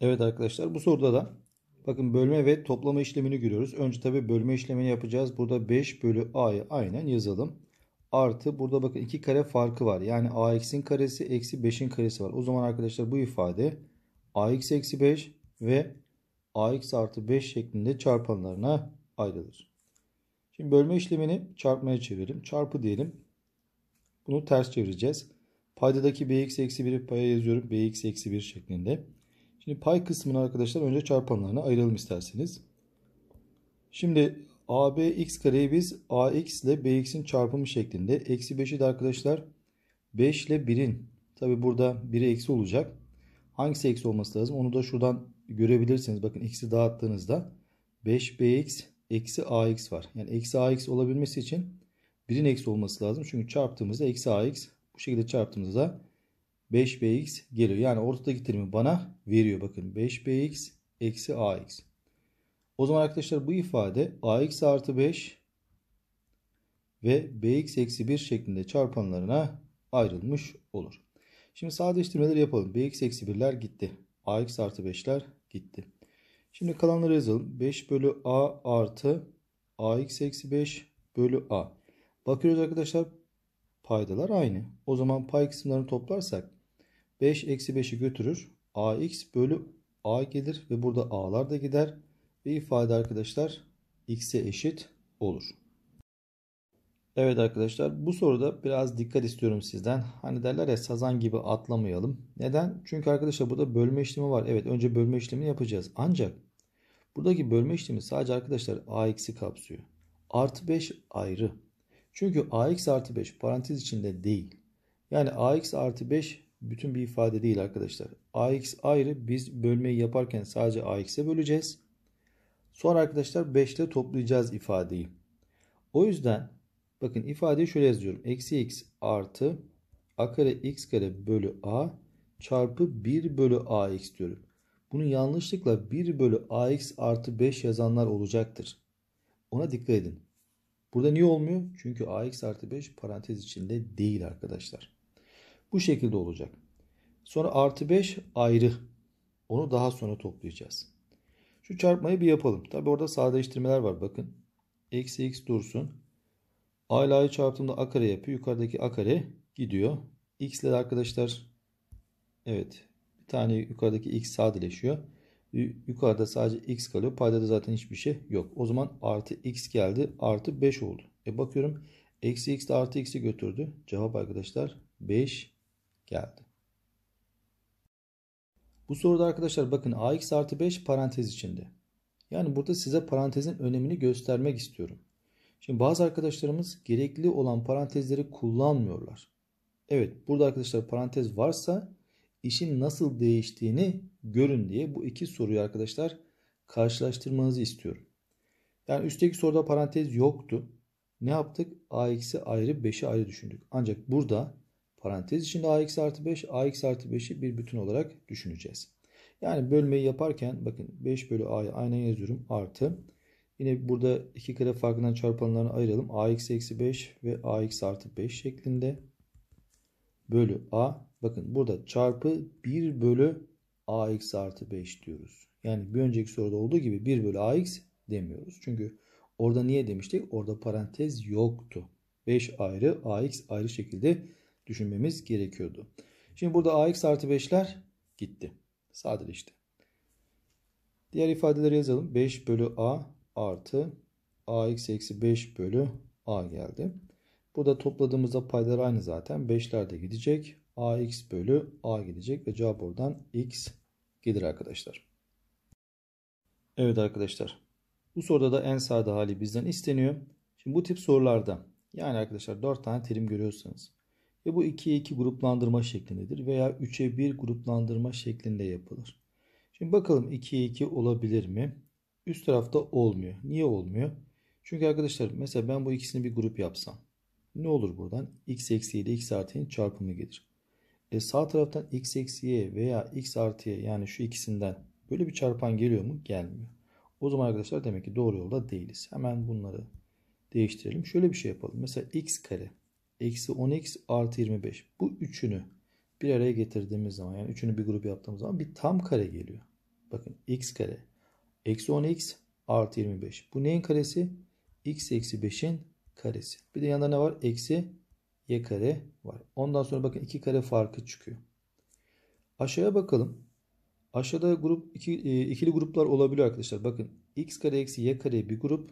Evet arkadaşlar bu soruda da bakın bölme ve toplama işlemini görüyoruz. Önce tabi bölme işlemini yapacağız. Burada 5 bölü a'yı aynen yazalım. Artı burada bakın 2 kare farkı var. Yani a x'in karesi eksi 5'in karesi var. O zaman arkadaşlar bu ifade a x eksi 5 ve a x artı 5 şeklinde çarpanlarına ayrılır. Şimdi bölme işlemini çarpmaya çevirelim. Çarpı diyelim. Bunu ters çevireceğiz. Paydadaki bx eksi 1'i paya yazıyorum. bx eksi 1 şeklinde. Şimdi pay kısmını arkadaşlar önce çarpanlarına ayıralım isterseniz. Şimdi x kareyi biz ax ile bx'in çarpımı şeklinde. Eksi 5'i de arkadaşlar 5 ile 1'in. Tabi burada 1'e eksi olacak. Hangisi eksi olması lazım? Onu da şuradan görebilirsiniz. Bakın x'i dağıttığınızda 5bx eksi ax var. Yani eksi ax olabilmesi için birin eksi olması lazım. Çünkü çarptığımızda eksi ax bu şekilde çarptığımızda 5bx geliyor. Yani ortadaki terimi bana veriyor. Bakın 5bx eksi ax. O zaman arkadaşlar bu ifade ax artı 5 ve bx eksi 1 şeklinde çarpanlarına ayrılmış olur. Şimdi sadeleştirmeleri yapalım. bx eksi 1'ler gitti. ax artı 5'ler gitti. Şimdi kalanları yazalım. 5 bölü a artı ax eksi 5 bölü a. Bakıyoruz arkadaşlar paydalar aynı. O zaman pay kısımlarını toplarsak 5 eksi 5'i götürür. ax bölü a gelir ve burada a'lar da gider. Ve ifade arkadaşlar x'e eşit olur. Evet arkadaşlar bu soruda biraz dikkat istiyorum sizden. Hani derler ya sazan gibi atlamayalım. Neden? Çünkü arkadaşlar burada bölme işlemi var. Evet önce bölme işlemini yapacağız. Ancak Buradaki bölme işlemi sadece arkadaşlar AX'i kapsıyor. Artı 5 ayrı. Çünkü AX artı 5 parantez içinde değil. Yani AX artı 5 bütün bir ifade değil arkadaşlar. AX ayrı biz bölmeyi yaparken sadece AX'e böleceğiz. Sonra arkadaşlar 5 ile toplayacağız ifadeyi. O yüzden bakın ifadeyi şöyle yazıyorum. Eksi x artı a kare x kare bölü a çarpı 1 bölü ax diyorum. Bunu yanlışlıkla 1 bölü ax artı 5 yazanlar olacaktır. Ona dikkat edin. Burada niye olmuyor? Çünkü ax artı 5 parantez içinde değil arkadaşlar. Bu şekilde olacak. Sonra artı 5 ayrı. Onu daha sonra toplayacağız. Şu çarpmayı bir yapalım. Tabi orada sadeleştirmeler var bakın. Eksi x dursun. A ile a'yı çarptığımda a kare yapıyor. Yukarıdaki a kare gidiyor. X ile arkadaşlar evet tane yukarıdaki x sadeleşiyor. Yukarıda sadece x kalıyor. Payda da zaten hiçbir şey yok. O zaman artı x geldi. Artı 5 oldu. E bakıyorum. Eksi x de artı x'i götürdü. Cevap arkadaşlar 5 geldi. Bu soruda arkadaşlar bakın ax artı 5 parantez içinde. Yani burada size parantezin önemini göstermek istiyorum. Şimdi bazı arkadaşlarımız gerekli olan parantezleri kullanmıyorlar. Evet burada arkadaşlar parantez varsa işin nasıl değiştiğini görün diye bu iki soruyu arkadaşlar karşılaştırmanızı istiyorum. Yani üstteki soruda parantez yoktu. Ne yaptık? AX'i ayrı 5'i ayrı düşündük. Ancak burada parantez içinde AX artı 5, AX artı 5'i bir bütün olarak düşüneceğiz. Yani bölmeyi yaparken bakın 5 bölü A'yı aynen yazıyorum artı. Yine burada iki kare farkından çarpanlarını ayıralım. AX eksi 5 ve AX artı 5 şeklinde bölü a. Bakın burada çarpı 1 bölü ax artı 5 diyoruz. Yani bir önceki soruda olduğu gibi 1 bölü ax demiyoruz. Çünkü orada niye demiştik? Orada parantez yoktu. 5 ayrı ax ayrı şekilde düşünmemiz gerekiyordu. Şimdi burada ax artı 5'ler gitti. Sadeleşti. Diğer ifadeleri yazalım. 5 bölü a artı ax eksi 5 bölü a geldi. Burada topladığımızda paylar aynı zaten. 5'ler de gidecek. AX bölü A gidecek ve cevap oradan X gelir arkadaşlar. Evet arkadaşlar. Bu soruda da en sade hali bizden isteniyor. Şimdi bu tip sorularda yani arkadaşlar 4 tane terim görüyorsanız ve bu 2'ye 2 gruplandırma şeklindedir veya 3'e 1 gruplandırma şeklinde yapılır. Şimdi bakalım 2'ye 2 olabilir mi? Üst tarafta olmuyor. Niye olmuyor? Çünkü arkadaşlar mesela ben bu ikisini bir grup yapsam ne olur buradan? x eksi y ile x artı artı'nin çarpımı gelir. E sağ taraftan x eksi y veya x artı y yani şu ikisinden böyle bir çarpan geliyor mu? Gelmiyor. O zaman arkadaşlar demek ki doğru yolda değiliz. Hemen bunları değiştirelim. Şöyle bir şey yapalım. Mesela x kare eksi 10x artı 25. Bu üçünü bir araya getirdiğimiz zaman yani üçünü bir grup yaptığımız zaman bir tam kare geliyor. Bakın x kare eksi 10x artı 25. Bu neyin karesi? x eksi 5'in karesi. Bir de yanında ne var? Eksi y kare var. Ondan sonra bakın iki kare farkı çıkıyor. Aşağıya bakalım. Aşağıda grup iki, e, ikili gruplar olabiliyor arkadaşlar. Bakın x kare eksi y kare bir grup.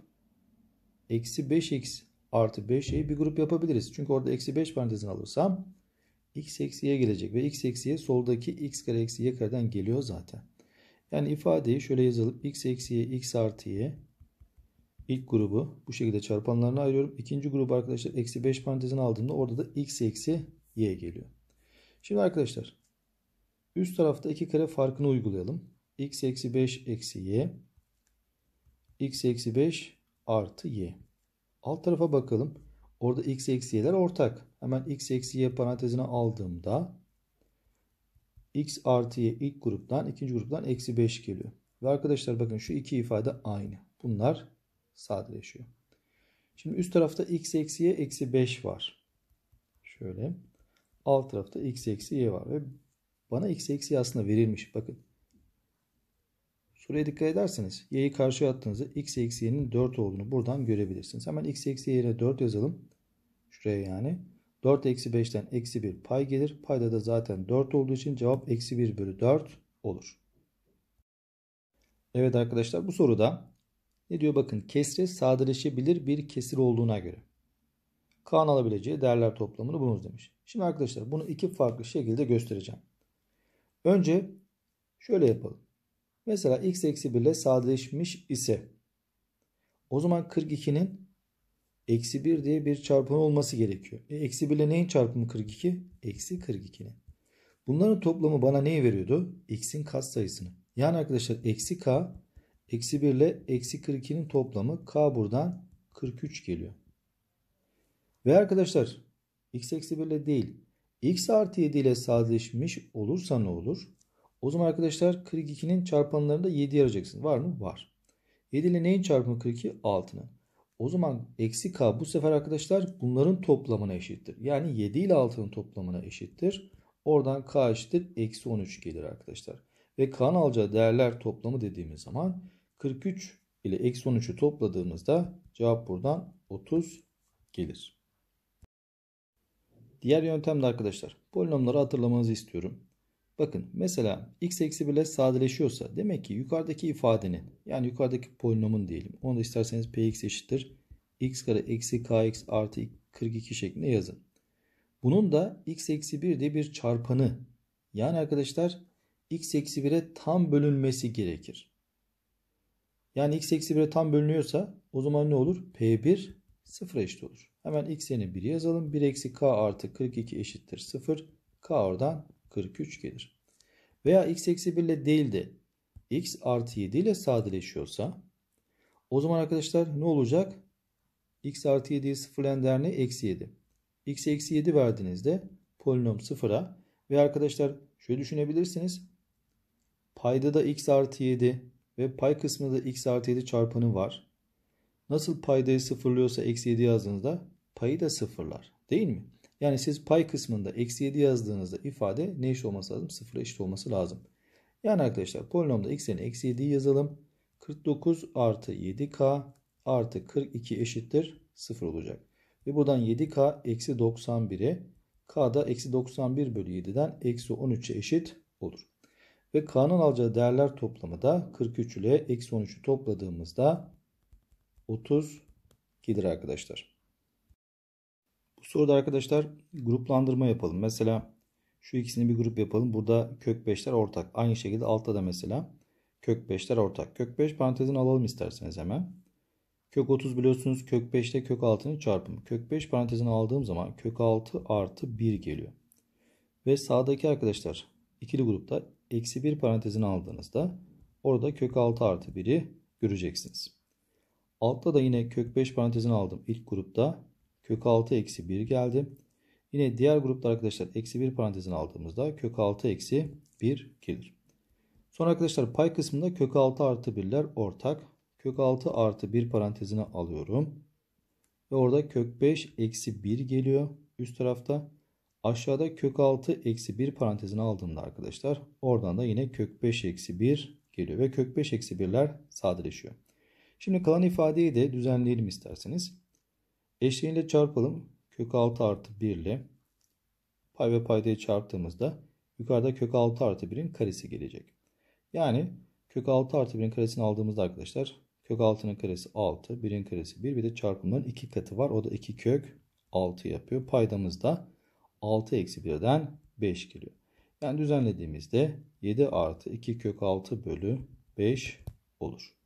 Eksi 5x artı 5y bir grup yapabiliriz. Çünkü orada eksi 5 parantezini alırsam x eksi y gelecek. Ve x eksi y soldaki x kare eksi y kareden geliyor zaten. Yani ifadeyi şöyle yazalım. x eksi y x artı y İlk grubu bu şekilde çarpanlarına ayırıyorum. İkinci grubu arkadaşlar eksi 5 parantezine aldığımda orada da x eksi y geliyor. Şimdi arkadaşlar üst tarafta iki kare farkını uygulayalım. x eksi 5 eksi y x eksi 5 artı y. Alt tarafa bakalım. Orada x eksi y'ler ortak. Hemen x eksi y parantezine aldığımda x artı y ilk gruptan ikinci gruptan eksi 5 geliyor. Ve arkadaşlar bakın şu iki ifade aynı. Bunlar sadeleşiyor. Şimdi üst tarafta x eksi y eksi 5 var. Şöyle. Alt tarafta x eksi y var. Ve bana x eksi y aslında verilmiş. Bakın. Şuraya dikkat ederseniz y'yi karşıya attığınızda x eksi y'nin 4 olduğunu buradan görebilirsiniz. Hemen x eksi y'ye 4 yazalım. Şuraya yani. 4 eksi 5'ten eksi 1 pay gelir. Payda da zaten 4 olduğu için cevap eksi 1 bölü 4 olur. Evet arkadaşlar bu soruda ne diyor bakın kesre sadeleşebilir bir kesir olduğuna göre. Kaan alabileceği değerler toplamını bulunuz demiş. Şimdi arkadaşlar bunu iki farklı şekilde göstereceğim. Önce şöyle yapalım. Mesela x eksi 1 ile sadeleşmiş ise o zaman 42'nin eksi 1 diye bir çarpımı olması gerekiyor. E, eksi 1 ile neyin çarpımı 42? Eksi 42'nin. Bunların toplamı bana neyi veriyordu? X'in kat sayısını. Yani arkadaşlar eksi k Eksi 1 ile eksi 42'nin toplamı k buradan 43 geliyor. Ve arkadaşlar x eksi 1 ile değil x artı 7 ile sadeleşmiş olursa ne olur? O zaman arkadaşlar 42'nin çarpanlarında 7 arayacaksın. Var mı? Var. 7 ile neyin çarpımı 42? 6'nın. O zaman eksi k bu sefer arkadaşlar bunların toplamına eşittir. Yani 7 ile 6'nın toplamına eşittir. Oradan k eşittir. Eksi 13 gelir arkadaşlar ve kan alacağı değerler toplamı dediğimiz zaman 43 ile eksi 13'ü topladığımızda cevap buradan 30 gelir. Diğer yöntemde arkadaşlar polinomları hatırlamanızı istiyorum. Bakın mesela x eksi 1 ile sadeleşiyorsa demek ki yukarıdaki ifadenin yani yukarıdaki polinomun diyelim. Onu da isterseniz px eşittir x kare eksi kx artı 42 şeklinde yazın. Bunun da x eksi 1 diye bir çarpanı yani arkadaşlar x eksi 1'e tam bölünmesi gerekir. Yani x eksi 1'e tam bölünüyorsa o zaman ne olur? P1 sıfır eşit olur. Hemen x'ini 1 yazalım. 1 eksi k artı 42 eşittir 0. K oradan 43 gelir. Veya x eksi 1 ile değil de x artı 7 ile sadeleşiyorsa o zaman arkadaşlar ne olacak? x artı 7'yi sıfırlayan değer ne? Eksi 7. x'e eksi 7 verdiğinizde polinom sıfıra ve arkadaşlar şöyle düşünebilirsiniz. Payda da x artı 7 ve pay kısmında da x artı 7 çarpanı var. Nasıl paydayı sıfırlıyorsa eksi 7 yazdığınızda payı da sıfırlar değil mi? Yani siz pay kısmında eksi 7 yazdığınızda ifade ne eşit olması lazım? Sıfıra eşit olması lazım. Yani arkadaşlar polinomda x'in eksi 7'yi yazalım. 49 artı 7k artı 42 eşittir 0 olacak. Ve buradan 7k eksi 91'e k da eksi 91 bölü 7'den eksi 13'e eşit olur ve K'nın alacağı değerler toplamı da 43 ile eksi 13'ü topladığımızda 30 gelir arkadaşlar. Bu soruda arkadaşlar gruplandırma yapalım. Mesela şu ikisini bir grup yapalım. Burada kök 5'ler ortak. Aynı şekilde altta da mesela kök 5'ler ortak. Kök 5 parantezini alalım isterseniz hemen. Kök 30 biliyorsunuz kök 5 ile kök 6'nın çarpımı. Kök 5 parantezini aldığım zaman kök 6 artı 1 geliyor. Ve sağdaki arkadaşlar ikili grupta eksi 1 parantezini aldığınızda orada kök 6 artı 1'i göreceksiniz. Altta da yine kök 5 parantezini aldım ilk grupta. Kök 6 eksi 1 geldi. Yine diğer grupta arkadaşlar eksi 1 parantezini aldığımızda kök 6 eksi 1 gelir. Sonra arkadaşlar pay kısmında kök 6 artı 1'ler ortak. Kök 6 artı 1 parantezini alıyorum. Ve orada kök 5 eksi 1 geliyor üst tarafta. Aşağıda kök 6 eksi 1 parantezine aldığımda arkadaşlar oradan da yine kök 5 eksi 1 geliyor ve kök 5 eksi 1'ler sadeleşiyor. Şimdi kalan ifadeyi de düzenleyelim isterseniz. Eşliğiyle çarpalım. Kök 6 artı 1 ile pay ve paydayı çarptığımızda yukarıda kök 6 artı 1'in karesi gelecek. Yani kök 6 artı 1'in karesini aldığımızda arkadaşlar kök 6'nın karesi 6, 1'in karesi 1 bir de çarpımların 2 katı var. O da 2 kök 6 yapıyor. Paydamız da 6 eksi 1'den 5 geliyor. Yani düzenlediğimizde 7 artı 2 kök 6 bölü 5 olur.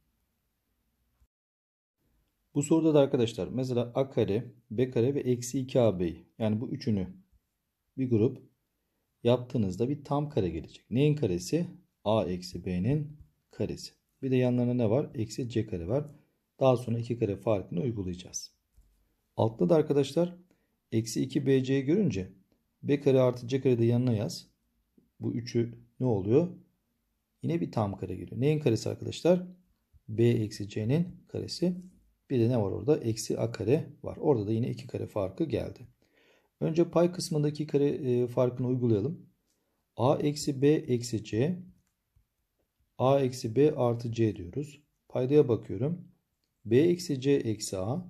Bu soruda da arkadaşlar mesela a kare, b kare ve eksi 2 ab'yi yani bu üçünü bir grup yaptığınızda bir tam kare gelecek. Neyin karesi? a eksi b'nin karesi. Bir de yanlarına ne var? Eksi c kare var. Daha sonra 2 kare farkını uygulayacağız. Altta da arkadaşlar eksi 2 bc'yi görünce B kare artı C kare de yanına yaz. Bu üçü ne oluyor? Yine bir tam kare geliyor. Neyin karesi arkadaşlar? B eksi C'nin karesi. Bir de ne var orada? Eksi A kare var. Orada da yine iki kare farkı geldi. Önce pay kısmındaki kare e, farkını uygulayalım. A eksi B eksi C. A eksi B artı C diyoruz. Paydaya bakıyorum. B eksi C eksi A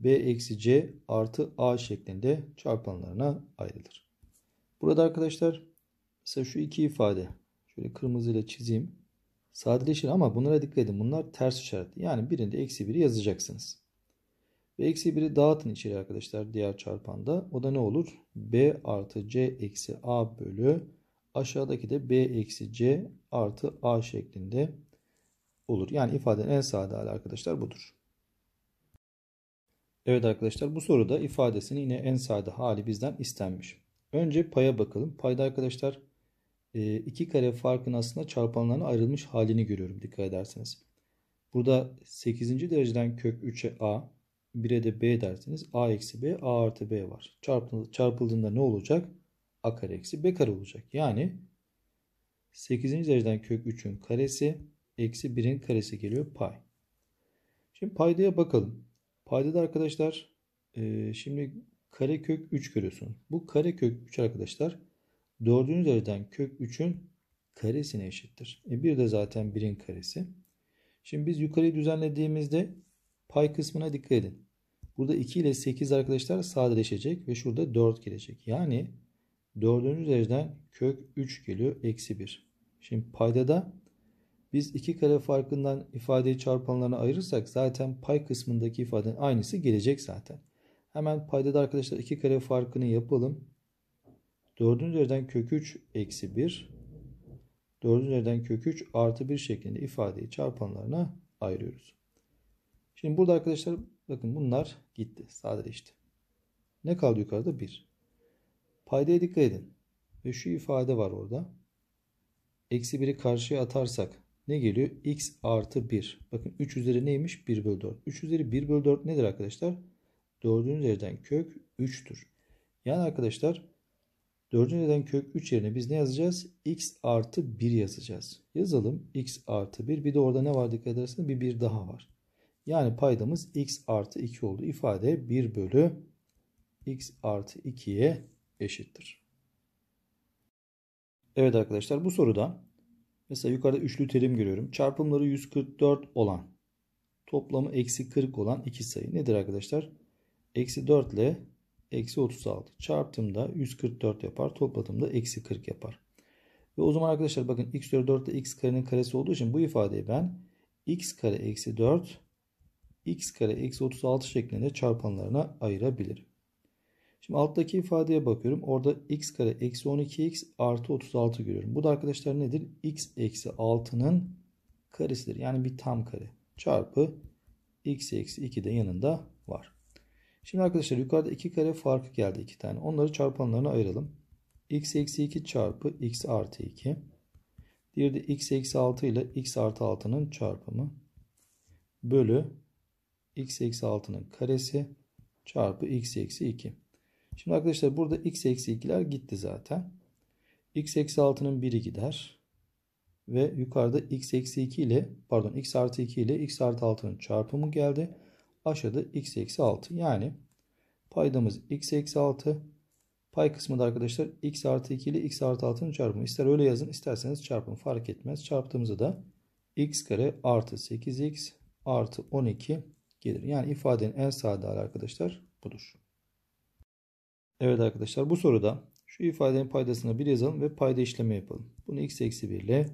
B eksi C artı A şeklinde çarpanlarına ayrılır. Burada arkadaşlar mesela şu iki ifade şöyle kırmızıyla çizeyim. Sadeleşir ama bunlara dikkat edin. Bunlar ters işaretli. Yani birinde eksi 1'i yazacaksınız. Ve eksi 1'i dağıtın içeri arkadaşlar diğer çarpanda. O da ne olur? B artı C eksi A bölü aşağıdaki de B eksi C artı A şeklinde olur. Yani ifadenin en sade hali arkadaşlar budur. Evet arkadaşlar bu soruda ifadesini yine en sade hali bizden istenmiş. Önce paya bakalım. Payda arkadaşlar e, iki kare farkın aslında çarpanlarına ayrılmış halini görüyorum dikkat ederseniz. Burada 8. dereceden kök 3'e a, 1'e de b derseniz a eksi b, a artı b var. Çarpıldığında ne olacak? a kare eksi b kare olacak. Yani 8. dereceden kök 3'ün karesi eksi 1'in karesi geliyor pay. Şimdi paydaya bakalım. Paydada arkadaşlar e, şimdi karekök 3 görüyorsunuz. Bu karekök 3 arkadaşlar 4. dereceden kök 3'ün karesine eşittir. E, bir de zaten 1'in karesi. Şimdi biz yukarıyı düzenlediğimizde pay kısmına dikkat edin. Burada 2 ile 8 arkadaşlar sadeleşecek ve şurada 4 gelecek. Yani 4. dereceden kök 3 geliyor. Eksi 1. Şimdi paydada biz iki kare farkından ifadeyi çarpanlarına ayırırsak zaten pay kısmındaki ifadenin aynısı gelecek zaten. Hemen payda da arkadaşlar iki kare farkını yapalım. 4'ün üzerinden kök 3 eksi 1. 4'ün üzerinden kök 3 artı 1 şeklinde ifadeyi çarpanlarına ayırıyoruz. Şimdi burada arkadaşlar bakın bunlar gitti. Sadeleşti. Ne kaldı yukarıda? 1. Paydaya dikkat edin. Ve şu ifade var orada. Eksi 1'i karşıya atarsak ne geliyor? x artı 1. Bakın 3 üzeri neymiş? 1 bölü 4. 3 üzeri 1 bölü 4 nedir arkadaşlar? 4'ün üzerinden kök 3'tür. Yani arkadaşlar 4'ün üzerinden kök 3 yerine biz ne yazacağız? x artı 1 yazacağız. Yazalım x artı 1. Bir de orada ne var dikkat ederseniz bir 1 daha var. Yani paydamız x artı 2 oldu. İfade 1 bölü x artı 2'ye eşittir. Evet arkadaşlar bu soruda Mesela yukarıda üçlü terim görüyorum. Çarpımları 144 olan toplamı eksi 40 olan iki sayı nedir arkadaşlar? Eksi 4 ile eksi 36 çarptığımda 144 yapar. Topladığımda eksi 40 yapar. Ve o zaman arkadaşlar bakın x üzeri 4 ile x karenin karesi olduğu için bu ifadeyi ben x kare eksi 4 x kare eksi 36 şeklinde çarpanlarına ayırabilirim. Şimdi alttaki ifadeye bakıyorum. Orada x kare eksi 12x artı 36 görüyorum. Bu da arkadaşlar nedir? x eksi 6'nın karesidir. Yani bir tam kare. Çarpı x eksi 2 de yanında var. Şimdi arkadaşlar yukarıda iki kare farkı geldi iki tane. Onları çarpanlarına ayıralım. x eksi 2 çarpı x artı 2. Diğeri de x eksi 6 ile x artı 6'nın çarpımı. Bölü x eksi 6'nın karesi çarpı x eksi 2. Şimdi arkadaşlar burada x eksi 2'ler gitti zaten. x eksi 6'nın biri gider. Ve yukarıda x eksi 2 ile pardon x artı 2 ile x artı 6'nın çarpımı geldi. Aşağıda x eksi 6 yani paydamız x eksi 6 Pay kısmında arkadaşlar x artı 2 ile x artı 6'nın çarpımı. İster öyle yazın isterseniz çarpın fark etmez. Çarptığımızda da x kare artı 8x artı 12 gelir. Yani ifadenin en sağ hali arkadaşlar budur. Evet arkadaşlar bu soruda şu ifadenin paydasına 1 yazalım ve payda işlemi yapalım. Bunu x eksi 1 ile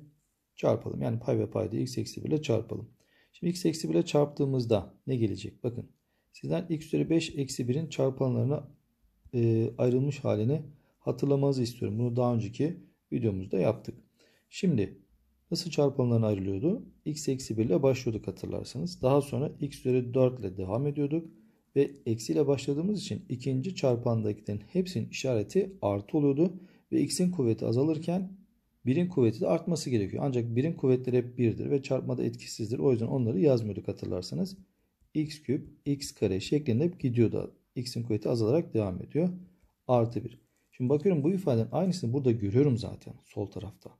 çarpalım. Yani pay ve payda x eksi 1 ile çarpalım. Şimdi x eksi 1 ile çarptığımızda ne gelecek? Bakın sizden x üzeri 5 eksi 1'in çarpanlarına e, ayrılmış halini hatırlamanızı istiyorum. Bunu daha önceki videomuzda yaptık. Şimdi nasıl çarpanlarına ayrılıyordu? x eksi 1 ile başlıyorduk hatırlarsanız. Daha sonra x üzeri 4 ile devam ediyorduk ve eksiyle başladığımız için ikinci çarpandakilerin hepsinin işareti artı oluyordu ve x'in kuvveti azalırken 1'in kuvveti de artması gerekiyor. Ancak 1'in kuvvetleri hep 1'dir ve çarpmada etkisizdir. O yüzden onları yazmıyorduk hatırlarsanız. x küp, x kare şeklinde hep gidiyordu. x'in kuvveti azalarak devam ediyor. Artı 1. Şimdi bakıyorum bu ifadenin aynısını burada görüyorum zaten sol tarafta.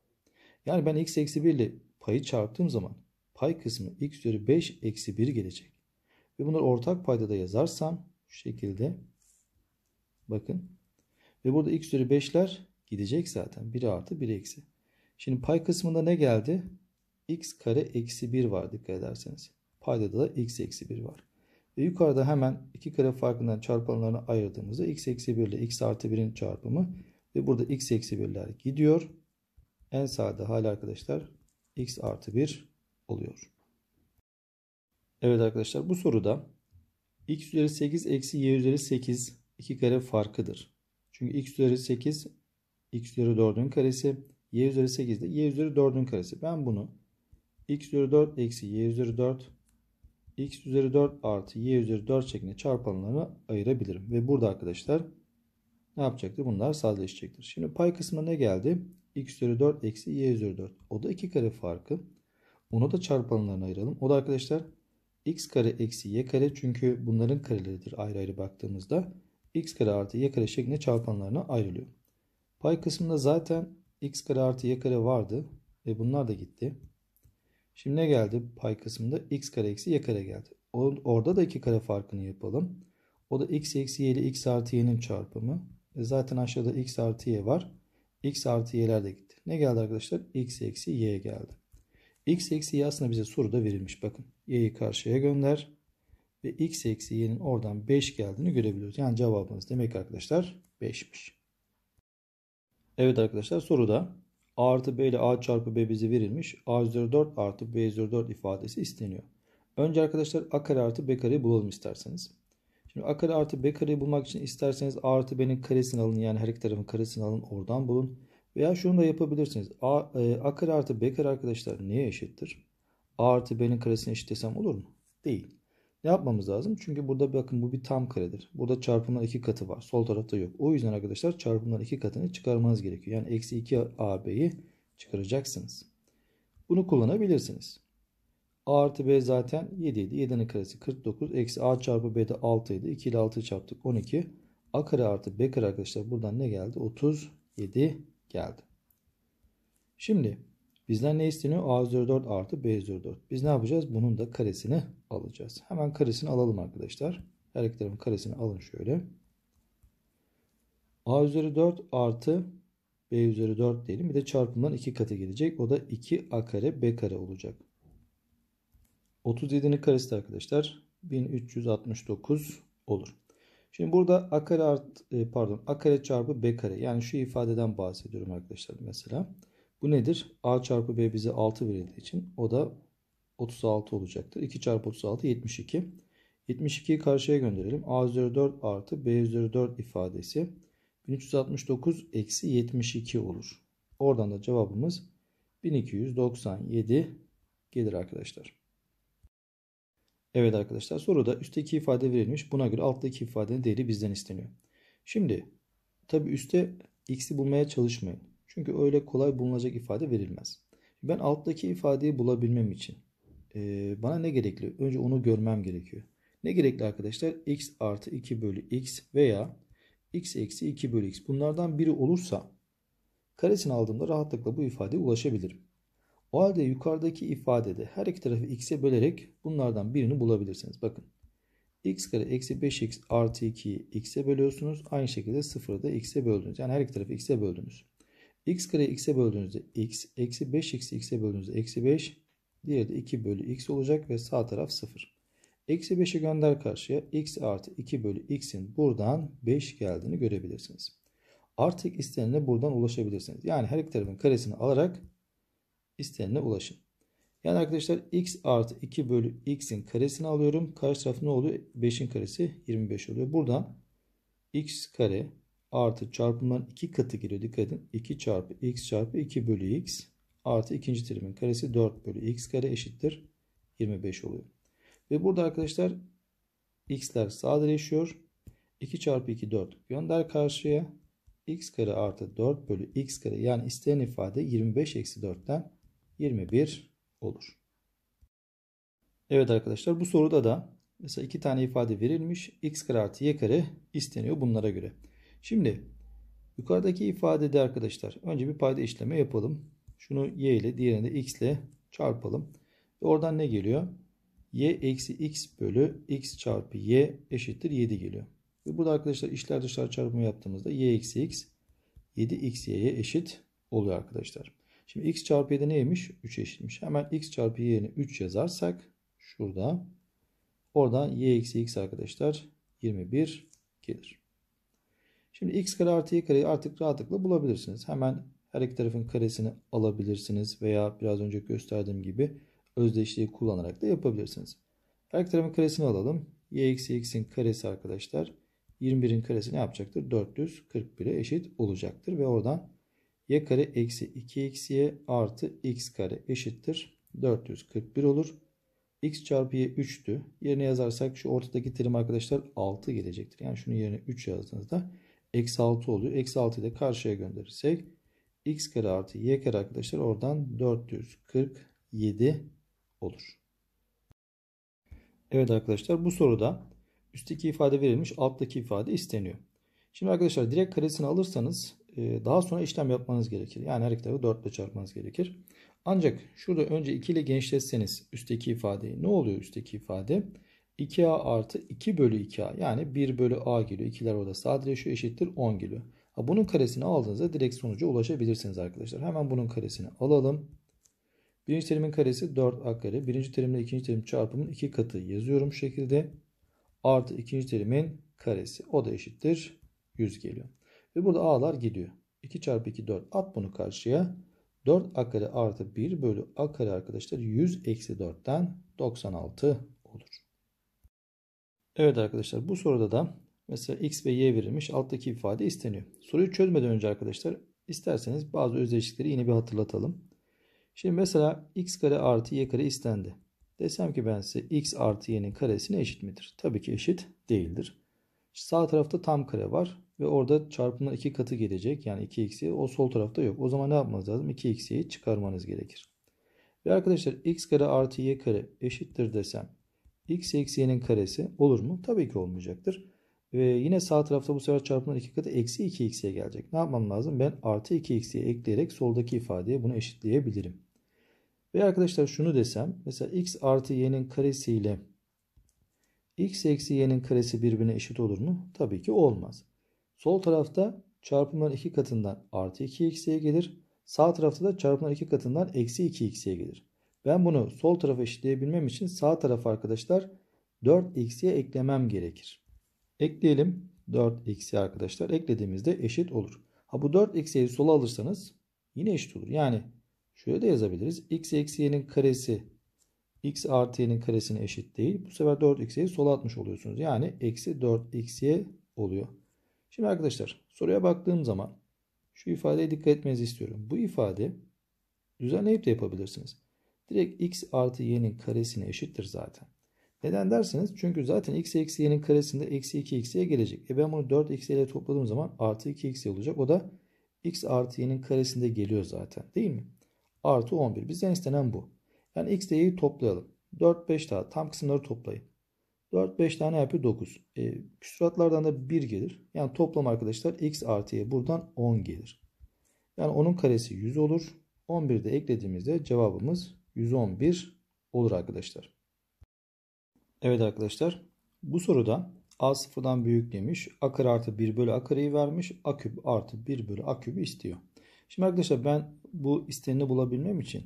Yani ben x eksi 1 ile payı çarptığım zaman pay kısmı x üzeri 5 eksi 1 gelecek. Ve bunları ortak paydada yazarsam şu şekilde bakın. Ve burada x üzeri 5'ler gidecek zaten. 1 artı 1 eksi. Şimdi pay kısmında ne geldi? x kare eksi 1 var dikkat ederseniz. Paydada da x eksi 1 var. Ve yukarıda hemen iki kare farkından çarpanlarını ayırdığımızda x eksi 1 ile x artı 1'in çarpımı ve burada x eksi 1'ler gidiyor. En sağda hala arkadaşlar x artı 1 oluyor. Evet arkadaşlar bu soruda x üzeri 8 eksi y üzeri 8 iki kare farkıdır. Çünkü x üzeri 8 x üzeri 4'ün karesi y üzeri 8 de y üzeri 4'ün karesi. Ben bunu x üzeri 4 eksi y üzeri 4 x üzeri 4 artı y üzeri 4 şeklinde çarpanlarına ayırabilirim. Ve burada arkadaşlar ne yapacaktır? Bunlar sadeleşecektir. Şimdi pay kısmına ne geldi? x üzeri 4 eksi y üzeri 4. O da 2 kare farkı. Onu da çarpanlarına ayıralım. O da arkadaşlar x kare eksi y kare çünkü bunların kareleridir ayrı ayrı baktığımızda x kare artı y kare şeklinde çarpanlarına ayrılıyor. Pay kısmında zaten x kare artı y kare vardı ve bunlar da gitti. Şimdi ne geldi pay kısmında x kare eksi y kare geldi. Orada da iki kare farkını yapalım. O da x eksi y ile x artı y'nin çarpımı. E zaten aşağıda x artı y var. x artı y'ler de gitti. Ne geldi arkadaşlar? x eksi y geldi. X eksi y aslında bize soruda verilmiş. Bakın y'yi karşıya gönder ve x eksi y'nin oradan 5 geldiğini görebiliyoruz. Yani cevabımız demek arkadaşlar 5'miş. Evet arkadaşlar soruda a artı b ile a çarpı b bize verilmiş. a üzeri 4 artı b üzeri 4 ifadesi isteniyor. Önce arkadaşlar a kare artı b kareyi bulalım isterseniz. Şimdi a kare artı b kareyi bulmak için isterseniz a artı b'nin karesini alın yani her iki tarafın karesini alın oradan bulun. Veya şunu da yapabilirsiniz. A, e, a kare artı b kare arkadaşlar neye eşittir? A artı b'nin karesine eşit desem olur mu? Değil. Ne yapmamız lazım? Çünkü burada bakın bu bir tam karedir. Burada çarpımın iki katı var. Sol tarafta yok. O yüzden arkadaşlar çarpımın iki katını çıkarmanız gerekiyor. Yani eksi 2 ab'yi çıkaracaksınız. Bunu kullanabilirsiniz. A artı B zaten 7 idi. 7'nin karesi 49. Eksi A çarpı B de 6 idi. 2 ile 6'yı çarptık 12. A kare artı B kare arkadaşlar buradan ne geldi? 37 geldi. Şimdi bizden ne isteniyor? A üzeri 4 artı B üzeri 4. Biz ne yapacağız? Bunun da karesini alacağız. Hemen karesini alalım arkadaşlar. Her iki tarafın karesini alın şöyle. A üzeri 4 artı B üzeri 4 diyelim. Bir de çarpımdan 2 katı gelecek. O da 2A kare B kare olacak. 37'nin karesi de arkadaşlar 1369 olur. Şimdi burada a kare art, e, pardon a kare çarpı b kare yani şu ifadeden bahsediyorum arkadaşlar mesela. Bu nedir? a çarpı b bize 6 verildiği için o da 36 olacaktır. 2 çarpı 36 72. 72'yi karşıya gönderelim. a üzeri 4 artı b üzeri 4 ifadesi 1369 eksi 72 olur. Oradan da cevabımız 1297 gelir arkadaşlar. Evet arkadaşlar soruda üstteki ifade verilmiş. Buna göre alttaki ifadenin değeri bizden isteniyor. Şimdi tabi üstte x'i bulmaya çalışmayın. Çünkü öyle kolay bulunacak ifade verilmez. Ben alttaki ifadeyi bulabilmem için e, bana ne gerekli? Önce onu görmem gerekiyor. Ne gerekli arkadaşlar? x artı 2 bölü x veya x eksi 2 bölü x. Bunlardan biri olursa karesini aldığımda rahatlıkla bu ifadeye ulaşabilirim. O halde yukarıdaki ifadede her iki tarafı x'e bölerek bunlardan birini bulabilirsiniz. Bakın x kare eksi 5x artı 2'yi x'e bölüyorsunuz. Aynı şekilde 0'ı da x'e böldünüz. Yani her iki tarafı x'e böldünüz. x kare x'e böldüğünüzde x, eksi 5x x'e böldüğünüzde eksi 5, diğeri de 2 bölü x olacak ve sağ taraf 0. Eksi 5'e gönder karşıya x artı 2 bölü x'in buradan 5 geldiğini görebilirsiniz. Artık istenene buradan ulaşabilirsiniz. Yani her iki tarafın karesini alarak istenene ulaşın. Yani arkadaşlar x artı 2 bölü x'in karesini alıyorum. Karşı taraf ne oluyor? 5'in karesi 25 oluyor. Buradan x kare artı çarpımdan 2 katı geliyor. Dikkat edin. 2 çarpı x çarpı 2 bölü x artı ikinci terimin karesi 4 bölü x kare eşittir 25 oluyor. Ve burada arkadaşlar x'ler sadeleşiyor. 2 çarpı 2 4 gönder karşıya. x kare artı 4 bölü x kare yani istenen ifade 25 eksi 4'ten 21 olur. Evet arkadaşlar bu soruda da mesela iki tane ifade verilmiş. X kare artı Y kare isteniyor bunlara göre. Şimdi yukarıdaki ifadede arkadaşlar önce bir payda işleme yapalım. Şunu Y ile diğerini de X ile çarpalım. Ve oradan ne geliyor? Y eksi X bölü X çarpı Y eşittir 7 geliyor. Ve burada arkadaşlar işler dışlar çarpımı yaptığımızda Y eksi X 7 X Y'ye eşit oluyor arkadaşlar. Şimdi x çarpı y de neymiş? 3 eşitmiş. Hemen x çarpı y'ni 3 yazarsak şurada oradan y eksi x arkadaşlar 21 gelir. Şimdi x kare artı y kareyi artık rahatlıkla bulabilirsiniz. Hemen her iki tarafın karesini alabilirsiniz veya biraz önce gösterdiğim gibi özdeşliği kullanarak da yapabilirsiniz. Her iki tarafın karesini alalım. y eksi x'in karesi arkadaşlar 21'in karesi ne yapacaktır? 441'e eşit olacaktır ve oradan y kare eksi 2 y artı x kare eşittir 441 olur. x çarpı y 3'tü. Yerine yazarsak şu ortadaki terim arkadaşlar 6 gelecektir. Yani şunun yerine 3 yazdığınızda eksi 6 oluyor. Eksi 6'yı da karşıya gönderirsek x kare artı y kare arkadaşlar oradan 447 olur. Evet arkadaşlar bu soruda üstteki ifade verilmiş alttaki ifade isteniyor. Şimdi arkadaşlar direkt karesini alırsanız ee, daha sonra işlem yapmanız gerekir. Yani her iki tarafı 4 ile çarpmanız gerekir. Ancak şurada önce 2 ile genişletseniz üstteki ifadeyi ne oluyor üstteki ifade? 2a artı 2 bölü 2a yani 1 bölü a geliyor. 2'ler orada sadeleşiyor eşittir 10 geliyor. Bunun karesini aldığınızda direkt sonuca ulaşabilirsiniz arkadaşlar. Hemen bunun karesini alalım. Birinci terimin karesi 4a kare. Birinci terimle ikinci terim çarpımın iki katı yazıyorum şu şekilde. Artı ikinci terimin karesi. O da eşittir 100 geliyor. Ve burada a'lar gidiyor. 2 çarpı 2 4 at bunu karşıya. 4 a kare artı 1 bölü a kare arkadaşlar 100 eksi 4'ten 96 olur. Evet arkadaşlar bu soruda da mesela x ve y verilmiş alttaki ifade isteniyor. Soruyu çözmeden önce arkadaşlar isterseniz bazı özdeşlikleri yine bir hatırlatalım. Şimdi mesela x kare artı y kare istendi. Desem ki ben size x artı y'nin karesine eşit midir? Tabii ki eşit değildir. Sağ tarafta tam kare var. Ve orada çarpımın iki katı gelecek. Yani 2x'i o sol tarafta yok. O zaman ne yapmanız lazım? 2x'i çıkarmanız gerekir. Ve arkadaşlar x kare artı y kare eşittir desem x eksi y'nin karesi olur mu? Tabii ki olmayacaktır. Ve yine sağ tarafta bu sefer çarpımın iki katı eksi 2x'ye gelecek. Ne yapmam lazım? Ben artı 2 xi ekleyerek soldaki ifadeye bunu eşitleyebilirim. Ve arkadaşlar şunu desem mesela x artı y'nin karesi ile x eksi y'nin karesi birbirine eşit olur mu? Tabii ki olmaz. Sol tarafta çarpımlar 2 katından artı 2x'ye gelir. Sağ tarafta da çarpımlar 2 katından eksi 2x'ye gelir. Ben bunu sol tarafa eşitleyebilmem için sağ taraf arkadaşlar 4x'ye eklemem gerekir. Ekleyelim 4x'ye arkadaşlar. Eklediğimizde eşit olur. Ha bu 4x'yi sola alırsanız yine eşit olur. Yani şöyle de yazabiliriz. x eksi y'nin karesi x artı y'nin karesine eşit değil. Bu sefer 4x'yi sola atmış oluyorsunuz. Yani eksi 4x'ye oluyor. Şimdi arkadaşlar soruya baktığım zaman şu ifadeye dikkat etmenizi istiyorum. Bu ifade düzenleyip de yapabilirsiniz. Direkt x artı y'nin karesine eşittir zaten. Neden derseniz çünkü zaten x eksi y'nin karesinde eksi 2x'ye gelecek. E ben bunu 4x ile topladığım zaman artı 2x olacak. O da x artı y'nin karesinde geliyor zaten değil mi? Artı 11. Bizden istenen bu. Yani x ile y'yi toplayalım. 4, 5 daha tam kısımları toplayın. 4, 5 tane yapıyor 9. E, küsuratlardan da 1 gelir. Yani toplam arkadaşlar x artı y buradan 10 gelir. Yani onun karesi 100 olur. de eklediğimizde cevabımız 111 olur arkadaşlar. Evet arkadaşlar bu soruda a sıfırdan büyük demiş. A kare artı 1 bölü a kareyi vermiş. A küp artı 1 bölü a kübü istiyor. Şimdi arkadaşlar ben bu isteneni bulabilmem için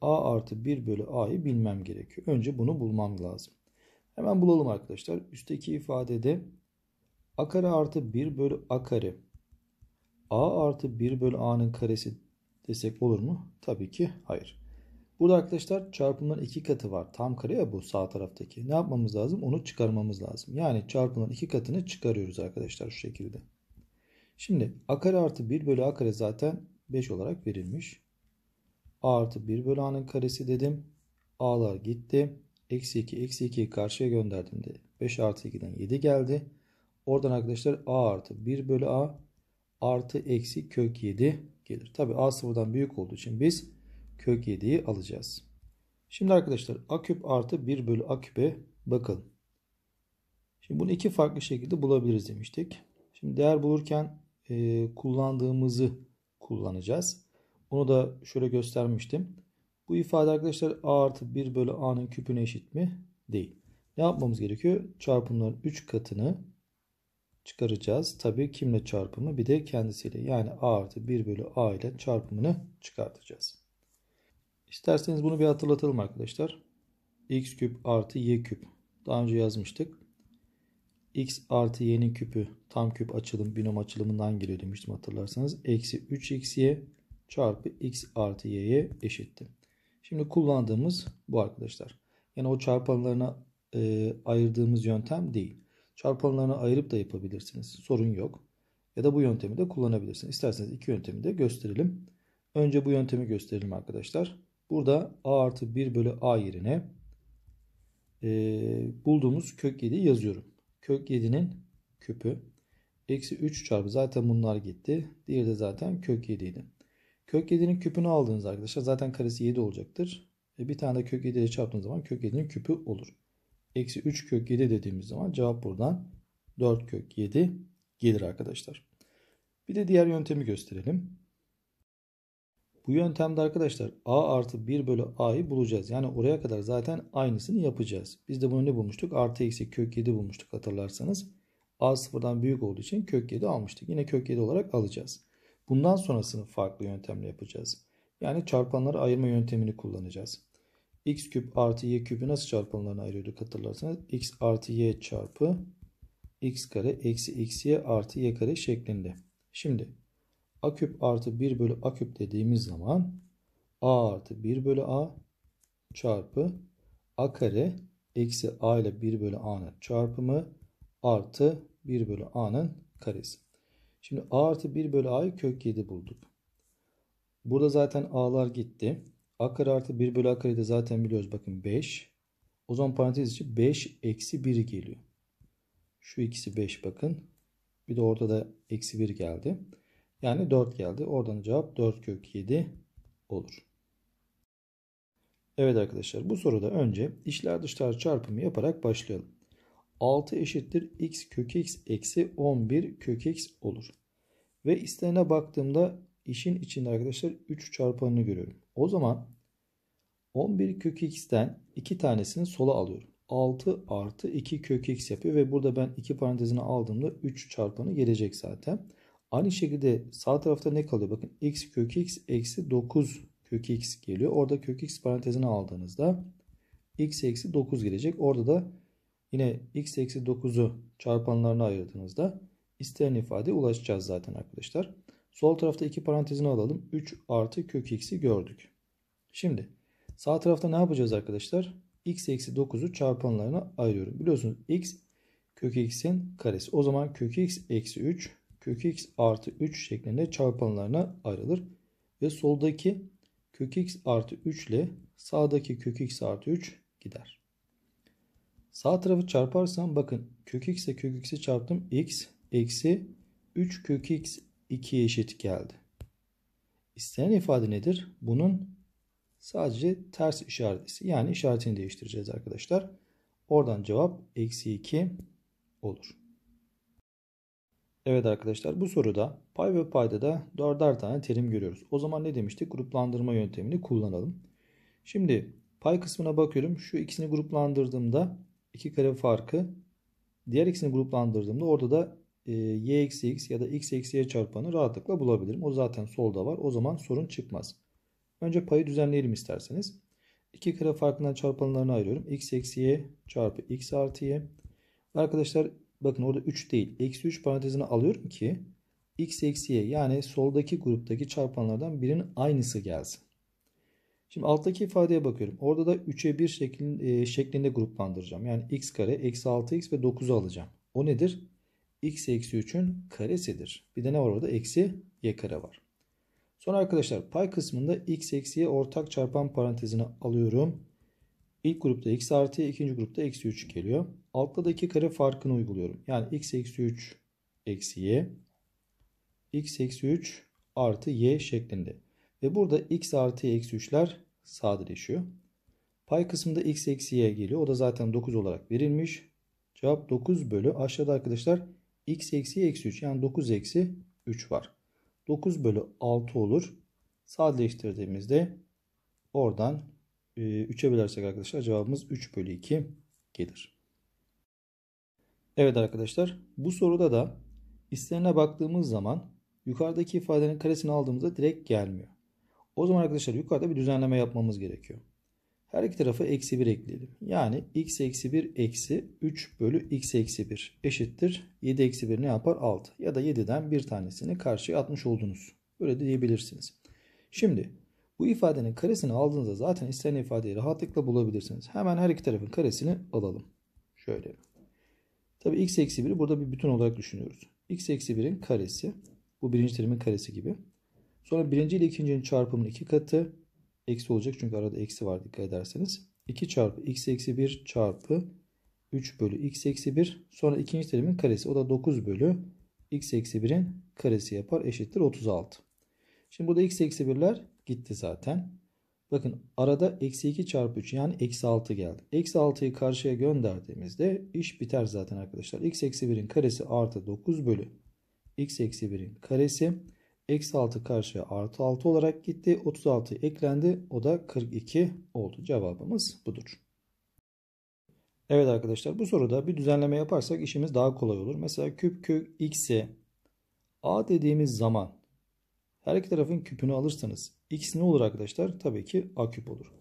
a artı 1 bölü a'yı bilmem gerekiyor. Önce bunu bulmam lazım. Hemen bulalım arkadaşlar. Üstteki ifadede a kare artı 1 bölü a kare. a artı 1 bölü a'nın karesi desek olur mu? Tabii ki hayır. Burada arkadaşlar çarpımların iki katı var. Tam kare ya bu sağ taraftaki. Ne yapmamız lazım? Onu çıkarmamız lazım. Yani çarpımların iki katını çıkarıyoruz arkadaşlar şu şekilde. Şimdi a kare artı 1 bölü a kare zaten 5 olarak verilmiş. a artı 1 bölü a'nın karesi dedim. a'lar gitti. Eksi 2 eksi 2'yi karşıya gönderdiğimde 5 artı 2'den 7 geldi. Oradan arkadaşlar a artı 1 bölü a artı eksi kök 7 gelir. Tabi a sıfırdan büyük olduğu için biz kök 7'yi alacağız. Şimdi arkadaşlar a küp artı 1 bölü a küpe bakalım. Şimdi bunu iki farklı şekilde bulabiliriz demiştik. Şimdi değer bulurken e, kullandığımızı kullanacağız. Onu da şöyle göstermiştim. Bu ifade arkadaşlar a artı 1 bölü a'nın küpüne eşit mi? Değil. Ne yapmamız gerekiyor? Çarpımların 3 katını çıkaracağız. Tabii kimle çarpımı? Bir de kendisiyle. Yani a artı 1 bölü a ile çarpımını çıkartacağız. İsterseniz bunu bir hatırlatalım arkadaşlar. x küp artı y küp. Daha önce yazmıştık. x artı y'nin küpü tam küp açılım binom açılımından geliyor demiştim hatırlarsanız. Eksi 3xy çarpı x artı y'ye eşittim. Şimdi kullandığımız bu arkadaşlar. Yani o çarpanlarına e, ayırdığımız yöntem değil. Çarpanlarına ayırıp da yapabilirsiniz. Sorun yok. Ya da bu yöntemi de kullanabilirsiniz. İsterseniz iki yöntemi de gösterelim. Önce bu yöntemi gösterelim arkadaşlar. Burada a artı 1 bölü a yerine e, bulduğumuz kök 7 yazıyorum. Kök 7'nin küpü eksi 3 çarpı zaten bunlar gitti. Diğeri de zaten kök 7 idi. Kök 7'nin küpünü aldığınız arkadaşlar zaten karesi 7 olacaktır. E bir tane de kök 7'ye çarptığınız zaman kök 7'nin küpü olur. Eksi 3 kök 7 dediğimiz zaman cevap buradan 4 kök 7 gelir arkadaşlar. Bir de diğer yöntemi gösterelim. Bu yöntemde arkadaşlar a artı 1 bölü a'yı bulacağız. Yani oraya kadar zaten aynısını yapacağız. Biz de bunu ne bulmuştuk? Artı eksi kök 7 bulmuştuk hatırlarsanız. a sıfırdan büyük olduğu için kök 7 almıştık. Yine kök 7 olarak alacağız. Bundan sonrasını farklı yöntemle yapacağız. Yani çarpanları ayırma yöntemini kullanacağız. x küp artı y küpü nasıl çarpanlarına ayırıyorduk hatırlarsanız. x artı y çarpı x kare eksi x y artı y kare şeklinde. Şimdi a küp artı 1 bölü a küp dediğimiz zaman a artı 1 bölü a çarpı a kare eksi a ile 1 bölü a'nın çarpımı artı 1 bölü a'nın karesi. Şimdi a artı 1 bölü a'yı kök 7 bulduk. Burada zaten a'lar gitti. a kare artı 1 bölü a kare de zaten biliyoruz. Bakın 5. O zaman parantez içi 5 eksi 1 geliyor. Şu ikisi 5 bakın. Bir de orada da eksi 1 geldi. Yani 4 geldi. Oradan cevap 4 kök 7 olur. Evet arkadaşlar bu soruda önce işler dışlar çarpımı yaparak başlayalım. 6 eşittir x kök x eksi 11 kök x olur. Ve istenene baktığımda işin içinde arkadaşlar 3 çarpanını görüyorum. O zaman 11 kök x'ten 2 tanesini sola alıyorum. 6 artı 2 kök x yapıyor ve burada ben 2 parantezine aldığımda 3 çarpanı gelecek zaten. Aynı şekilde sağ tarafta ne kalıyor? Bakın x kök x eksi 9 kök x geliyor. Orada kök x parantezine aldığınızda x eksi 9 gelecek. Orada da Yine x eksi 9'u çarpanlarına ayırdığınızda istenen ifadeye ulaşacağız zaten arkadaşlar. Sol tarafta iki parantezini alalım. 3 artı kök x'i gördük. Şimdi sağ tarafta ne yapacağız arkadaşlar? x eksi 9'u çarpanlarına ayırıyorum. Biliyorsunuz x kök x'in karesi. O zaman kök x eksi 3 kök x artı 3 şeklinde çarpanlarına ayrılır. Ve soldaki kök x artı 3 ile sağdaki kök x artı 3 gider. Sağ tarafı çarparsam bakın kök x'e kök x'i çarptım. x eksi 3 kök x 2'ye eşit geldi. İstenen ifade nedir? Bunun sadece ters işaretisi yani işaretini değiştireceğiz arkadaşlar. Oradan cevap eksi 2 olur. Evet arkadaşlar bu soruda pay ve payda da dörder tane terim görüyoruz. O zaman ne demiştik? Gruplandırma yöntemini kullanalım. Şimdi pay kısmına bakıyorum. Şu ikisini gruplandırdığımda 2 kare farkı diğer ikisini gruplandırdığımda orada da e, y eksi x ya da x eksi y çarpanı rahatlıkla bulabilirim. O zaten solda var. O zaman sorun çıkmaz. Önce payı düzenleyelim isterseniz. İki kare farkından çarpanlarını ayırıyorum. x eksi y çarpı x artı y. Arkadaşlar bakın orada 3 değil. Eksi 3 parantezine alıyorum ki x eksi y yani soldaki gruptaki çarpanlardan birinin aynısı gelsin. Şimdi alttaki ifadeye bakıyorum. Orada da 3'e 1 şeklin, e, şeklinde gruplandıracağım. Yani x kare, eksi 6x ve 9'u alacağım. O nedir? x eksi 3'ün karesidir. Bir de ne var orada? Eksi y kare var. Sonra arkadaşlar pay kısmında x eksi y ortak çarpan parantezine alıyorum. İlk grupta x artı, ikinci grupta eksi 3 geliyor. Altta da 2 kare farkını uyguluyorum. Yani x eksi 3 eksi y, x eksi 3 artı y şeklinde. Ve burada x artı eksi 3'ler sadeleşiyor. Pay kısmında x eksi y geliyor. O da zaten 9 olarak verilmiş. Cevap 9 bölü aşağıda arkadaşlar x eksi eksi 3 yani 9 eksi 3 var. 9 bölü 6 olur. Sadeleştirdiğimizde oradan 3'e bölersek arkadaşlar cevabımız 3 bölü 2 gelir. Evet arkadaşlar bu soruda da istenene baktığımız zaman yukarıdaki ifadenin karesini aldığımızda direkt gelmiyor. O zaman arkadaşlar yukarıda bir düzenleme yapmamız gerekiyor. Her iki tarafa eksi 1 ekleyelim. Yani x eksi 1 eksi 3 bölü x eksi 1 eşittir. 7 eksi 1 ne yapar? 6. Ya da 7'den bir tanesini karşıya atmış oldunuz. Böyle de diyebilirsiniz. Şimdi bu ifadenin karesini aldığınızda zaten istenen ifadeyi rahatlıkla bulabilirsiniz. Hemen her iki tarafın karesini alalım. Şöyle. Tabi x eksi 1'i burada bir bütün olarak düşünüyoruz. x eksi 1'in karesi. Bu birinci terimin karesi gibi. Sonra birinci ile ikincinin çarpımının iki katı. Eksi olacak çünkü arada eksi var dikkat ederseniz. 2 çarpı x eksi 1 çarpı 3 bölü x eksi 1. Sonra ikinci terimin karesi. O da 9 bölü x eksi 1'in karesi yapar. Eşittir 36. Şimdi burada x eksi 1'ler gitti zaten. Bakın arada eksi 2 çarpı 3 yani eksi 6 geldi. Eksi 6'yı karşıya gönderdiğimizde iş biter zaten arkadaşlar. x eksi 1'in karesi artı 9 bölü x eksi 1'in karesi. Eksi 6 karşıya artı 6 olarak gitti. 36 eklendi. O da 42 oldu. Cevabımız budur. Evet arkadaşlar bu soruda bir düzenleme yaparsak işimiz daha kolay olur. Mesela küp kök x'e a dediğimiz zaman her iki tarafın küpünü alırsanız x ne olur arkadaşlar? Tabii ki a küp olur.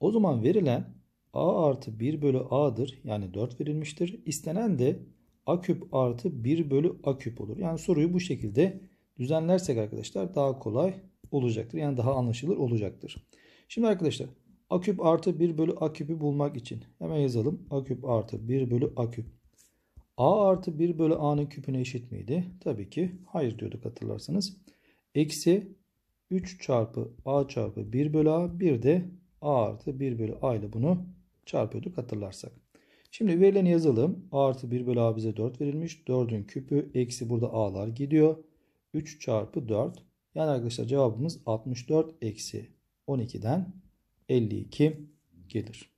O zaman verilen a artı 1 bölü a'dır. Yani 4 verilmiştir. İstenen de a küp artı 1 bölü a küp olur. Yani soruyu bu şekilde düzenlersek arkadaşlar daha kolay olacaktır. Yani daha anlaşılır olacaktır. Şimdi arkadaşlar a küp artı 1 bölü a küpü bulmak için hemen yazalım. a küp artı 1 bölü a küp. a artı 1 bölü a'nın küpüne eşit miydi? Tabii ki hayır diyorduk hatırlarsanız. Eksi 3 çarpı a çarpı 1 bölü a bir de a artı 1 bölü a ile bunu çarpıyorduk hatırlarsak. Şimdi verileni yazalım. a artı 1 bölü a bize 4 verilmiş. 4'ün küpü eksi burada a'lar gidiyor. 3 çarpı 4. Yani arkadaşlar cevabımız 64 eksi 12'den 52 gelir.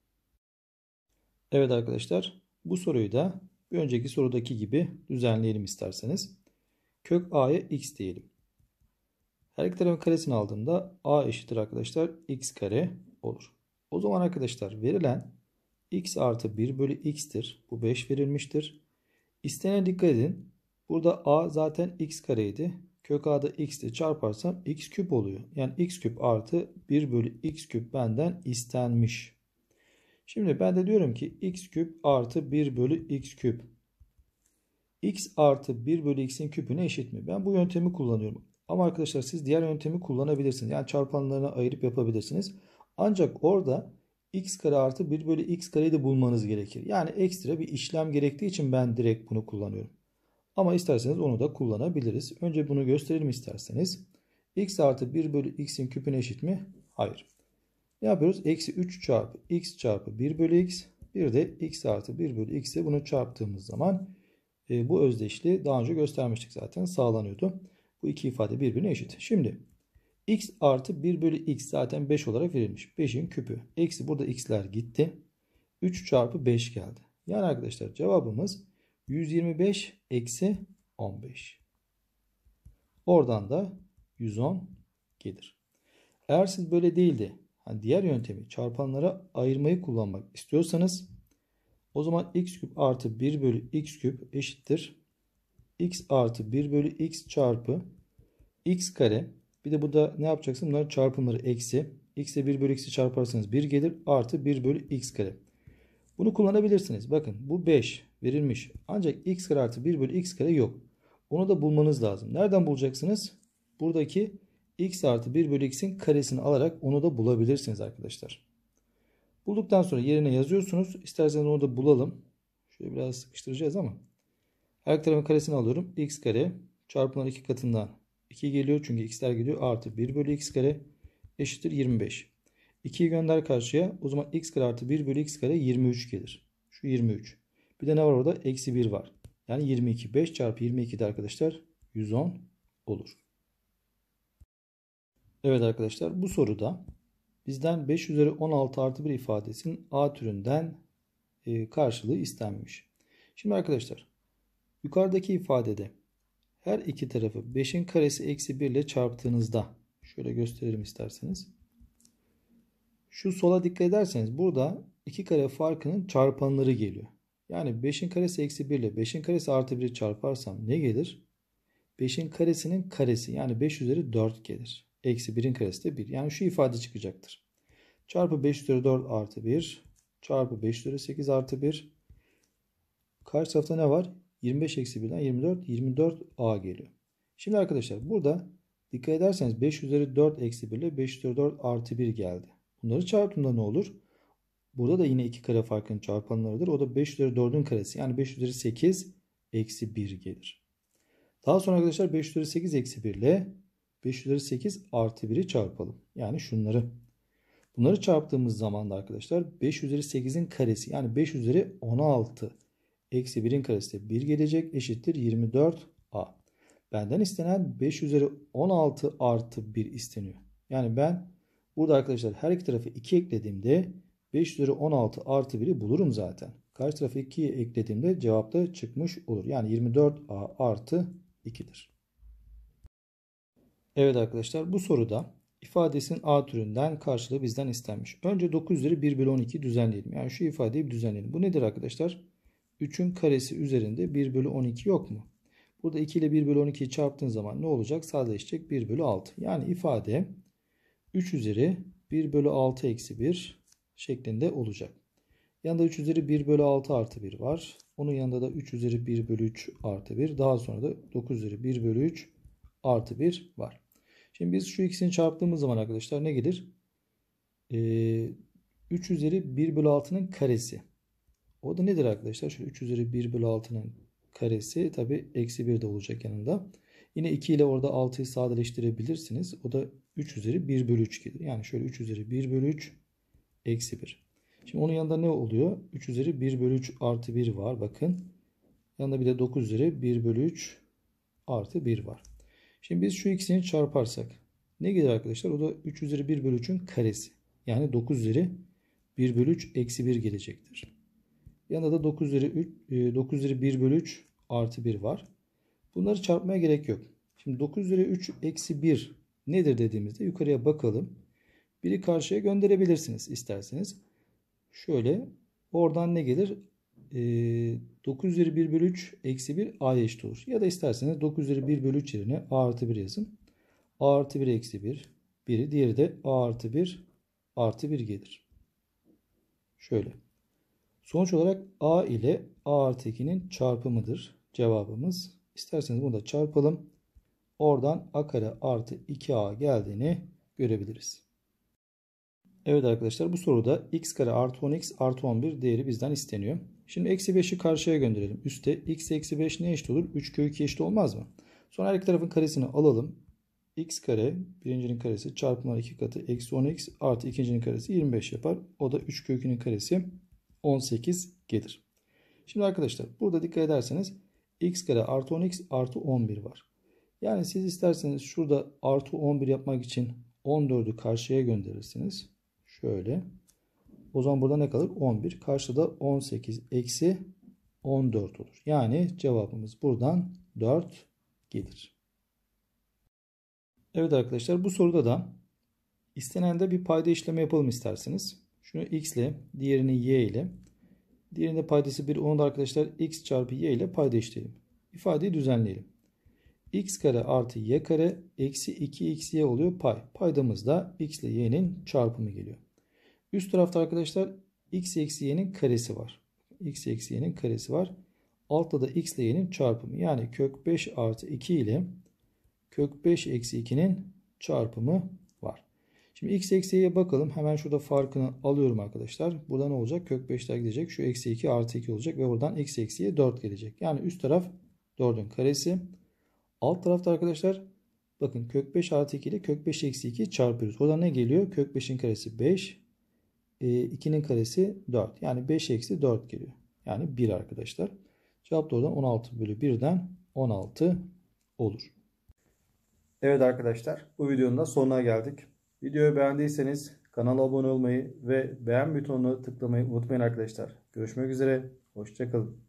Evet arkadaşlar bu soruyu da bir önceki sorudaki gibi düzenleyelim isterseniz. Kök a'ya x diyelim. Her iki tarafın karesini aldığımda a eşittir arkadaşlar x kare olur. O zaman arkadaşlar verilen x artı 1 bölü x'tir. Bu 5 verilmiştir. İstene dikkat edin. Burada a zaten x kareydi. Kök a'da x ile çarparsam x küp oluyor. Yani x küp artı 1 bölü x küp benden istenmiş. Şimdi ben de diyorum ki x küp artı 1 bölü x küp. x artı 1 bölü x'in küpüne eşit mi? Ben bu yöntemi kullanıyorum. Ama arkadaşlar siz diğer yöntemi kullanabilirsiniz. Yani çarpanlarına ayırıp yapabilirsiniz. Ancak orada x kare artı 1 bölü x kareyi de bulmanız gerekir. Yani ekstra bir işlem gerektiği için ben direkt bunu kullanıyorum. Ama isterseniz onu da kullanabiliriz. Önce bunu gösterelim isterseniz. x artı 1 bölü x'in küpüne eşit mi? Hayır. Ne yapıyoruz? Eksi 3 çarpı x çarpı 1 bölü x. Bir de x artı 1 bölü x'e bunu çarptığımız zaman e, bu özdeşliği daha önce göstermiştik zaten sağlanıyordu. Bu iki ifade birbirine eşit. Şimdi x artı 1 bölü x zaten 5 olarak verilmiş. 5'in küpü. Eksi burada x'ler gitti. 3 çarpı 5 geldi. Yani arkadaşlar cevabımız 125 eksi 15. Oradan da 110 gelir. Eğer siz böyle değildi hani diğer yöntemi çarpanlara ayırmayı kullanmak istiyorsanız o zaman x küp artı 1 bölü x küp eşittir. x artı 1 bölü x çarpı x kare bir de burada ne yapacaksın? Bunlar çarpımları eksi. x ile 1 bölü x'i çarparsanız 1 gelir. Artı 1 bölü x kare. Bunu kullanabilirsiniz. Bakın bu 5 verilmiş. Ancak x kare artı 1 bölü x kare yok. Onu da bulmanız lazım. Nereden bulacaksınız? Buradaki x artı 1 bölü x'in karesini alarak onu da bulabilirsiniz arkadaşlar. Bulduktan sonra yerine yazıyorsunuz. İsterseniz onu da bulalım. Şöyle biraz sıkıştıracağız ama. Her tarafın karesini alıyorum. x kare çarpılan iki katından 2 geliyor. Çünkü x'ler geliyor. Artı 1 bölü x kare eşittir 25. 2'yi gönder karşıya. O zaman x kare artı 1 bölü x kare 23 gelir. Şu 23. Bir de ne var orada? Eksi 1 var. Yani 22. 5 çarpı 22 de arkadaşlar 110 olur. Evet arkadaşlar bu soruda bizden 5 üzeri 16 artı 1 ifadesinin A türünden e, karşılığı istenmiş. Şimdi arkadaşlar yukarıdaki ifadede her iki tarafı 5'in karesi eksi 1 ile çarptığınızda şöyle gösterelim isterseniz. Şu sola dikkat ederseniz burada iki kare farkının çarpanları geliyor. Yani 5'in karesi eksi 1 ile 5'in karesi artı 1'i çarparsam ne gelir? 5'in karesinin karesi yani 5 üzeri 4 gelir. Eksi 1'in karesi de 1. Yani şu ifade çıkacaktır. Çarpı 5 üzeri 4 artı 1 çarpı 5 üzeri 8 artı 1 karşı tarafta ne var? 25 eksi 1'den 24 24 a geliyor. Şimdi arkadaşlar burada dikkat ederseniz 5 üzeri 4 eksi 1 ile 5 üzeri 4 artı 1 geldi. Bunları çarptığımda ne olur? Burada da yine iki kare farkının çarpanlarıdır. O da 5 üzeri 4'ün karesi. Yani 5 üzeri 8 eksi 1 gelir. Daha sonra arkadaşlar 5 üzeri 8 eksi 1 ile 5 üzeri 8 artı 1'i çarpalım. Yani şunları. Bunları çarptığımız zaman da arkadaşlar 5 üzeri 8'in karesi yani 5 üzeri 16 eksi 1'in karesi de 1 gelecek eşittir 24a. Benden istenen 5 üzeri 16 artı 1 isteniyor. Yani ben burada arkadaşlar her iki tarafı 2 eklediğimde 5 üzeri 16 artı 1'i bulurum zaten. Karşı tarafı 2'ye eklediğimde cevap da çıkmış olur. Yani 24a artı 2'dir. Evet arkadaşlar bu soruda ifadesinin a türünden karşılığı bizden istenmiş. Önce 9 üzeri 1 bölü 12 düzenleyelim. Yani şu ifadeyi düzenleyelim. Bu nedir arkadaşlar? 3'ün karesi üzerinde 1 bölü 12 yok mu? Burada 2 ile 1 bölü 12'yi çarptığın zaman ne olacak? Sadeleşecek 1 bölü 6. Yani ifade 3 üzeri 1 bölü 6 eksi 1 şeklinde olacak. Yanında 3 üzeri 1 bölü 6 artı 1 var. Onun yanında da 3 üzeri 1 bölü 3 artı 1. Daha sonra da 9 üzeri 1 bölü 3 artı 1 var. Şimdi biz şu ikisini çarptığımız zaman arkadaşlar ne gelir? Ee, 3 üzeri 1 bölü 6'nın karesi. O da nedir arkadaşlar? Şöyle 3 üzeri 1 bölü 6'nın karesi tabi eksi 1 de olacak yanında. Yine 2 ile orada 6'yı sadeleştirebilirsiniz. O da 3 üzeri 1 bölü 3 gelir. Yani şöyle 3 üzeri 1 bölü 3 eksi 1. Şimdi onun yanında ne oluyor? 3 üzeri 1 bölü 3 artı 1 var bakın. Yanında bir de 9 üzeri 1 bölü 3 artı 1 var. Şimdi biz şu ikisini çarparsak ne gelir arkadaşlar? O da 3 üzeri 1 bölü 3'ün karesi. Yani 9 üzeri 1 bölü 3 eksi 1 gelecektir. Yanında da 9 üzeri, 3, 9 e, üzeri 1 bölü 3 artı 1 var. Bunları çarpmaya gerek yok. Şimdi 9 üzeri 3 eksi 1 nedir dediğimizde yukarıya bakalım. Biri karşıya gönderebilirsiniz isterseniz. Şöyle oradan ne gelir? E, ee, 9 üzeri 1 bölü 3 eksi 1 A eşit olur. Ya da isterseniz 9 üzeri 1 bölü 3 yerine a artı 1 yazın. a artı 1 eksi 1 biri diğeri de a artı 1 artı 1 gelir. Şöyle. Sonuç olarak a ile a artı 2'nin çarpımıdır cevabımız. İsterseniz bunu da çarpalım. Oradan a kare artı 2a geldiğini görebiliriz. Evet arkadaşlar bu soruda x kare artı 10x artı 11 değeri bizden isteniyor. Şimdi eksi 5'i karşıya gönderelim. Üste x eksi 5 ne eşit olur? 3 kök 2 eşit olmaz mı? Sonra her iki tarafın karesini alalım. x kare birincinin karesi çarpımlar 2 katı eksi 10x artı ikincinin karesi 25 yapar. O da 3 kök 2'nin karesi 18 gelir. Şimdi arkadaşlar burada dikkat ederseniz x kare artı 10x artı 11 var. Yani siz isterseniz şurada artı 11 yapmak için 14'ü karşıya gönderirsiniz. Şöyle. O zaman burada ne kalır? 11. Karşıda 18 eksi 14 olur. Yani cevabımız buradan 4 gelir. Evet arkadaşlar bu soruda da istenende bir payda işlemi yapalım isterseniz. Şunu x ile diğerini y ile diğerinde paydası 1 onu da arkadaşlar x çarpı y ile payda işleyelim. İfadeyi düzenleyelim. x kare artı y kare eksi 2xy oluyor pay. Paydamız da x ile y'nin çarpımı geliyor. Üst tarafta arkadaşlar x eksi y'nin karesi var. x eksi y'nin karesi var. Altta da x ile y'nin çarpımı. Yani kök 5 artı 2 ile kök 5 eksi 2'nin çarpımı var. Şimdi x eksi y'ye bakalım. Hemen şurada farkını alıyorum arkadaşlar. Burada ne olacak? Kök 5'ler gidecek. Şu eksi 2 artı 2 olacak ve oradan x eksi y 4 gelecek. Yani üst taraf 4'ün karesi. Alt tarafta arkadaşlar bakın kök 5 artı 2 ile kök 5 eksi 2 çarpıyoruz. Oradan ne geliyor? Kök 5'in karesi 5 2'nin ee, karesi 4. Yani 5 eksi 4 geliyor. Yani 1 arkadaşlar. Cevap doğrudan 16 bölü 1'den 16 olur. Evet arkadaşlar bu videonun da sonuna geldik. Videoyu beğendiyseniz kanala abone olmayı ve beğen butonuna tıklamayı unutmayın arkadaşlar. Görüşmek üzere. Hoşçakalın.